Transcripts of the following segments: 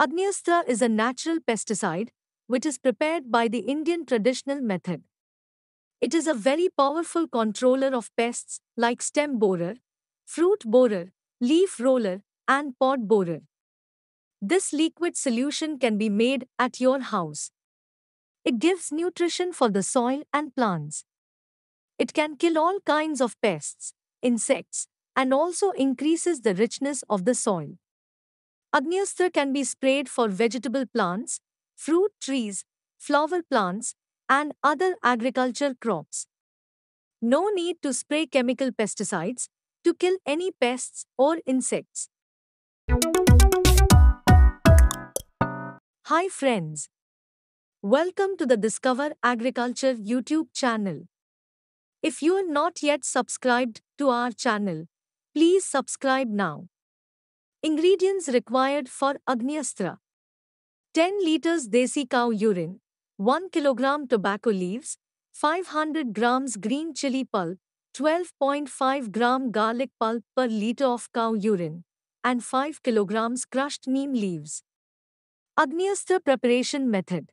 Agnyastra is a natural pesticide which is prepared by the Indian traditional method. It is a very powerful controller of pests like stem borer, fruit borer, leaf roller, and pod borer. This liquid solution can be made at your house. It gives nutrition for the soil and plants. It can kill all kinds of pests, insects, and also increases the richness of the soil. Agnastra can be sprayed for vegetable plants, fruit trees, flower plants, and other agriculture crops. No need to spray chemical pesticides to kill any pests or insects. Hi friends. Welcome to the Discover Agriculture YouTube channel. If you are not yet subscribed to our channel, please subscribe now. Ingredients required for Agnyastra 10 liters desi cow urine, 1 kilogram tobacco leaves, 500 grams green chili pulp, 12.5 gram garlic pulp per liter of cow urine, and 5 kilograms crushed neem leaves. Agnyastra preparation method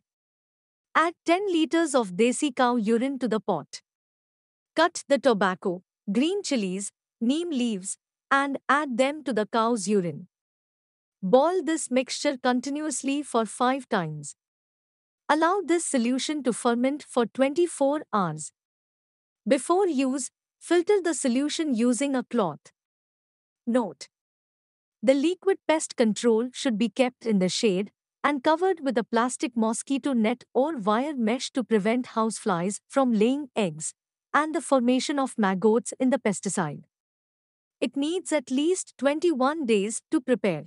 Add 10 liters of desi cow urine to the pot. Cut the tobacco, green chilies, neem leaves, and add them to the cow's urine. Boil this mixture continuously for 5 times. Allow this solution to ferment for 24 hours. Before use, filter the solution using a cloth. Note. The liquid pest control should be kept in the shade and covered with a plastic mosquito net or wire mesh to prevent houseflies from laying eggs and the formation of maggots in the pesticide it needs at least 21 days to prepare.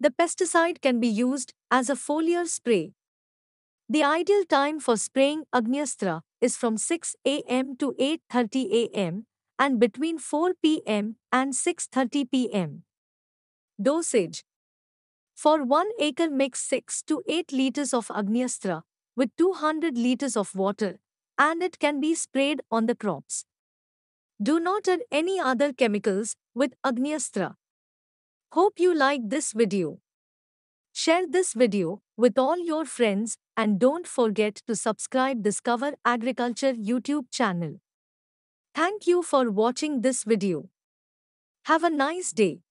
The pesticide can be used as a foliar spray. The ideal time for spraying Agnyastra is from 6 a.m. to 8.30 a.m. and between 4 p.m. and 6.30 p.m. Dosage For 1 acre mix 6 to 8 liters of Agnyastra with 200 liters of water and it can be sprayed on the crops. Do not add any other chemicals with Agnyastra. Hope you like this video. Share this video with all your friends and don't forget to subscribe Discover Agriculture YouTube channel. Thank you for watching this video. Have a nice day.